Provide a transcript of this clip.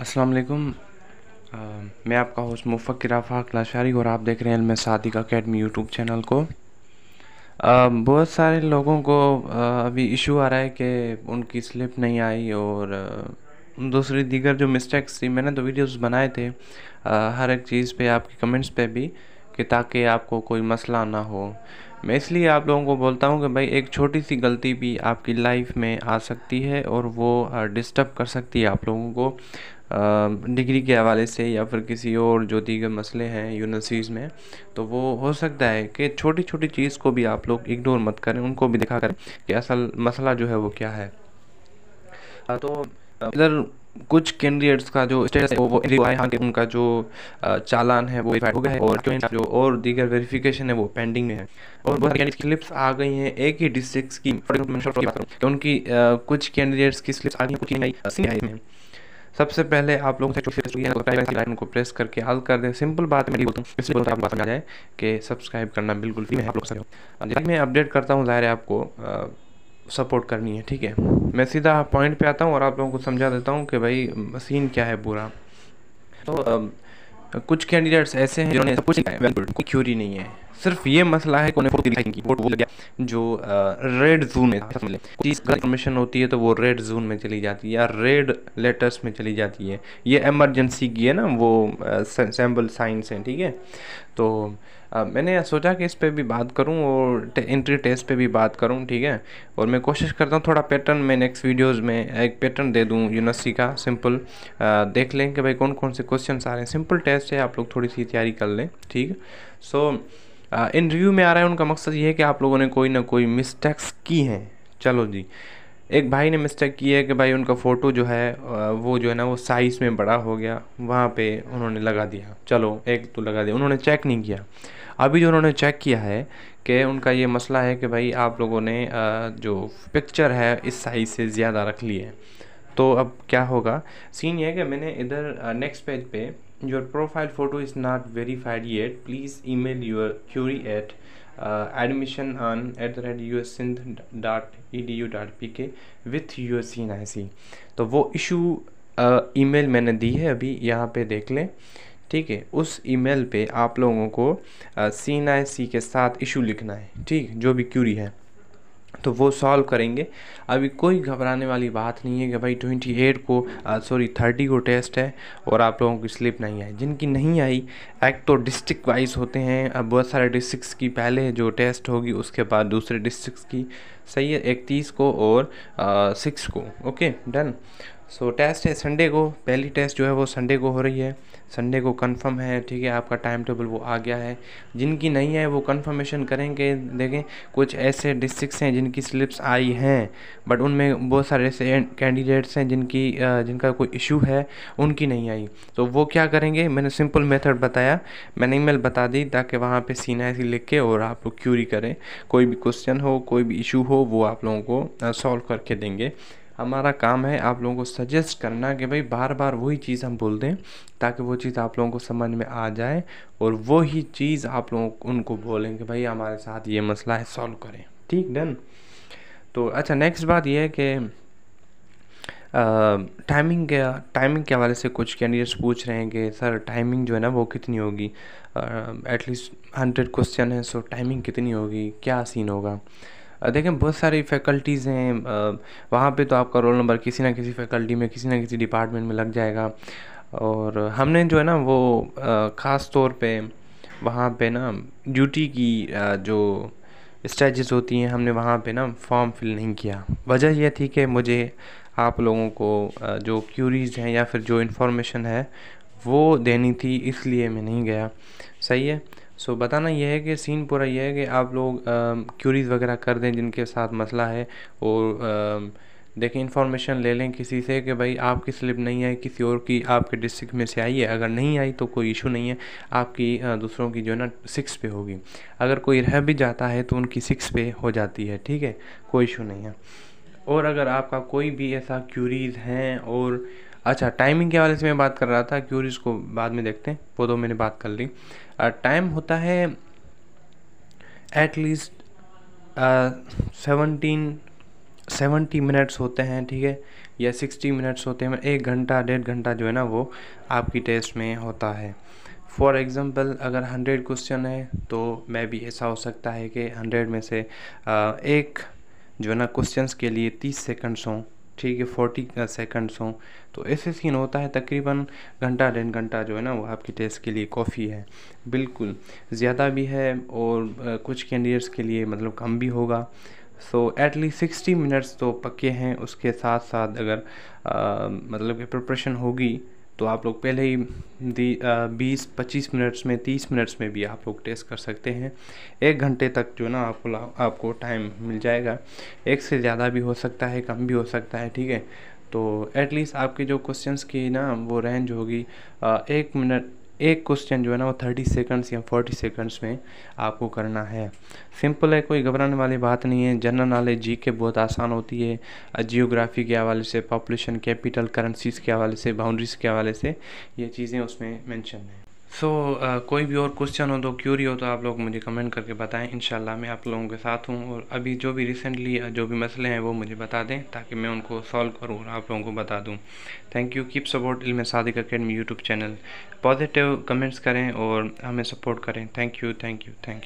अस्सलाम वालेकुम मैं आपका होस्ट मुफक किराफा क्लाशारी और आप देख रहे हैं मैं सादिक अकेडमी यूट्यूब चैनल को बहुत सारे लोगों को आ, अभी इशू आ रहा है कि उनकी स्लिप नहीं आई और दूसरी दीगर जो मिस्टेक्स थी मैंने तो वीडियोस बनाए थे आ, हर एक चीज़ पे आपके कमेंट्स पे भी कि ताकि आपको कोई मसला ना हो मैं इसलिए आप लोगों को बोलता हूँ कि भाई एक छोटी सी गलती भी आपकी लाइफ में आ सकती है और वो डिस्टर्ब कर सकती है आप लोगों को डिग्री के हवाले से या फिर किसी और जो दीगर मसले हैं यूनिवर्सिटीज़ में तो वो हो सकता है कि छोटी छोटी चीज़ को भी आप लोग इग्नोर मत करें उनको भी दिखा करें कि असल मसला जो है वो क्या है तो इधर कुछ कैंडिडेट्स का जो स्टेटस है वो है हाँ कि उनका जो चालान है वो हो गया है और जो और दीगर वेरिफिकेशन है वो पेंडिंग में है और बहुत सारी स्लिप्स आ गई हैं एक ही डिस्ट्रिक्ट की उनकी कुछ कैंडिडेट्स की स्लिप्स आ गई कुछ नहीं आई सबसे पहले आप लोग को प्रेस करके हल कर दें सिंपल बात मैं बोलता हूँ इसलिए बोलता आपको जाए कि सब्सक्राइब करना बिल्कुल फ्री है आप लोग जब मैं अपडेट करता हूँ ज़ाहिर है आपको सपोर्ट करनी है ठीक है मैं सीधा पॉइंट पे आता हूँ और आप लोगों को समझा देता हूँ कि भाई सीन क्या है पूरा तो कुछ कैंडिडेट्स ऐसे हैं जिन्होंने सब कुछ क्यूरी नहीं है सिर्फ ये मसला है कोने की वो वो गया जो रेड जोन में चीज़ इन्फॉर्मेशन होती है तो वो रेड जोन में चली जाती है या रेड लेटर्स में चली जाती है ये एमरजेंसी की है ना वो सैम्पल साइंस हैं ठीक है तो आ, मैंने सोचा कि इस पर भी बात करूं और टे, एंट्री टेस्ट पे भी बात करूं ठीक है और मैं कोशिश करता हूं थोड़ा पैटर्न मैं नेक्स्ट वीडियोस में एक पैटर्न दे दूं यूनिवर्सिटी का सिंपल आ, देख लें कि भाई कौन कौन से क्वेश्चन आ रहे हैं सिंपल टेस्ट है आप लोग थोड़ी सी तैयारी कर लें ठीक सो so, इन रिव्यू में आ रहा है उनका मकसद ये है कि आप लोगों ने कोई ना कोई मिस्टेक्स की हैं चलो जी एक भाई ने मिस्टेक की है कि भाई उनका फ़ोटो जो है वो जो है ना वो साइज़ में बड़ा हो गया वहाँ पे उन्होंने लगा दिया चलो एक तो लगा दिया उन्होंने चेक नहीं किया अभी जो उन्होंने चेक किया है कि उनका ये मसला है कि भाई आप लोगों ने जो पिक्चर है इस साइज़ से ज़्यादा रख ली है तो अब क्या होगा सीन ये है कि मैंने इधर नेक्स्ट पेज पे your profile photo is not verified yet please email your query at uh, admission on at the red dot edu dot pk with your CNIC तो वो इशू ईमेल मैंने दी है अभी यहाँ पे देख लें ठीक है उस ईमेल पे आप लोगों को सी एन के साथ इशू लिखना है ठीक जो भी क्यूरी है तो वो सॉल्व करेंगे अभी कोई घबराने वाली बात नहीं है कि भाई ट्वेंटी एट को सॉरी थर्टी को टेस्ट है और आप लोगों की स्लिप नहीं आई जिनकी नहीं आई एक तो डिस्ट्रिक्ट वाइज होते हैं अब बहुत सारे डिस्ट्रिक्स की पहले जो टेस्ट होगी उसके बाद दूसरे डिस्ट्रिक्स की सही है इकतीस को और सिक्स को ओके डन सो टेस्ट है संडे को पहली टेस्ट जो है वो संडे को हो रही है संडे को कंफर्म है ठीक है आपका टाइम टेबल वो आ गया है जिनकी नहीं है वो कंफर्मेशन करेंगे देखें कुछ ऐसे डिस्ट्रिक्स हैं जिनकी स्लिप्स आई हैं बट उनमें बहुत सारे ऐसे कैंडिडेट्स हैं जिनकी जिनका कोई इशू है उनकी नहीं आई तो वो क्या करेंगे मैंने सिंपल मेथड बताया मैंने ई बता दी ताकि वहाँ पर सीना सी लिख के और आप लोग क्यूरी करें कोई भी क्वेश्चन हो कोई भी इशू हो वो आप लोगों को सॉल्व करके देंगे हमारा काम है आप लोगों को सजेस्ट करना कि भाई बार बार वही चीज़ हम बोल दें ताकि वो चीज़ आप लोगों को समझ में आ जाए और वही चीज़ आप लोगों उनको बोलें कि भाई हमारे साथ ये मसला है सॉल्व करें ठीक डन तो अच्छा नेक्स्ट बात यह है कि टाइमिंग के टाइमिंग के हवाले से कुछ कैंडिडेट्स पूछ रहे हैं कि सर टाइमिंग जो है ना वो कितनी होगी एटलीस्ट हंड्रेड क्वेश्चन है सो टाइमिंग कितनी होगी क्या सीन होगा देखें बहुत सारी फैकल्टीज़ हैं वहाँ पे तो आपका रोल नंबर किसी ना किसी फैकल्टी में किसी ना किसी डिपार्टमेंट में लग जाएगा और हमने जो है ना वो ख़ास तौर पे वहाँ पे ना ड्यूटी की जो स्टेजेस होती हैं हमने वहाँ पे ना फॉर्म फिल नहीं किया वजह यह थी कि मुझे आप लोगों को जो क्यूरीज हैं या फिर जो इन्फॉर्मेशन है वो देनी थी इसलिए मैं नहीं गया सही है सो बताना यह है कि सीन पूरा यह है कि आप लोग क्यूरीज़ वगैरह कर दें जिनके साथ मसला है और देखें इन्फॉर्मेशन ले लें किसी से कि भाई आपकी स्लिप नहीं आई किसी और की आपके डिस्ट्रिक्ट में से आई है अगर नहीं आई तो कोई इशू नहीं है आपकी दूसरों की जो है ना सिक्स पे होगी अगर कोई रह भी जाता है तो उनकी सिक्स पे हो जाती है ठीक है कोई इशू नहीं है और अगर आपका कोई भी ऐसा क्यूरीज़ हैं और अच्छा टाइमिंग के हवाले से मैं बात कर रहा था क्यूरीज को बाद में देखते हैं वो तो मैंने बात कर ली टाइम होता है एटलीस्ट सेवनटीन सेवेंटी मिनट्स होते हैं ठीक है या सिक्सटी मिनट्स होते हैं एक घंटा डेढ़ घंटा जो है ना वो आपकी टेस्ट में होता है फॉर एग्ज़ाम्पल अगर हंड्रेड क्वेश्चन है तो मैं भी ऐसा हो सकता है कि हंड्रेड में से uh, एक जो है ना क्वेश्चंस के लिए तीस सेकंड्स हों ठीक है फोर्टी सेकंड्स uh, हों तो ऐसे सीन होता है तकरीबन घंटा डेढ़ घंटा जो है ना वो आपकी टेस्ट के लिए कॉफ़ी है बिल्कुल ज़्यादा भी है और uh, कुछ कैंडिडेट्स के लिए मतलब कम भी होगा सो एटलीस्ट सिक्सटी मिनट्स तो पक्के हैं उसके साथ साथ अगर आ, uh, मतलब प्रिपरेशन होगी तो आप लोग पहले ही दी बीस पच्चीस मिनट्स में तीस मिनट्स में भी आप लोग टेस्ट कर सकते हैं एक घंटे तक जो ना आपको आपको टाइम मिल जाएगा एक से ज़्यादा भी हो सकता है कम भी हो सकता है ठीक है तो एटलीस्ट आपके जो क्वेश्चंस की ना वो रेंज होगी एक मिनट एक क्वेश्चन जो है ना वो थर्टी सेकंड्स या फोर्टी सेकंड्स में आपको करना है सिंपल है कोई घबराने वाली बात नहीं है जनरल नॉलेज जी के बहुत आसान होती है जियोग्राफी के हवाले से पॉपुलेशन कैपिटल करेंसीज़ के हवाले से बाउंड्रीज़ के हवाले से ये चीज़ें उसमें मैंशन हैं सो so, uh, कोई भी और क्वेश्चन हो तो क्यूरी हो तो आप लोग मुझे कमेंट करके बताएं इन मैं आप लोगों के साथ हूँ और अभी जो भी रिसेंटली uh, जो भी मसले हैं वो मुझे बता दें ताकि मैं उनको सॉल्व करूँ और आप लोगों को बता दूँ thank you keep support Ilm Sadiq academy YouTube channel positive comments करें और हमें सपोर्ट करें thank you thank you thank you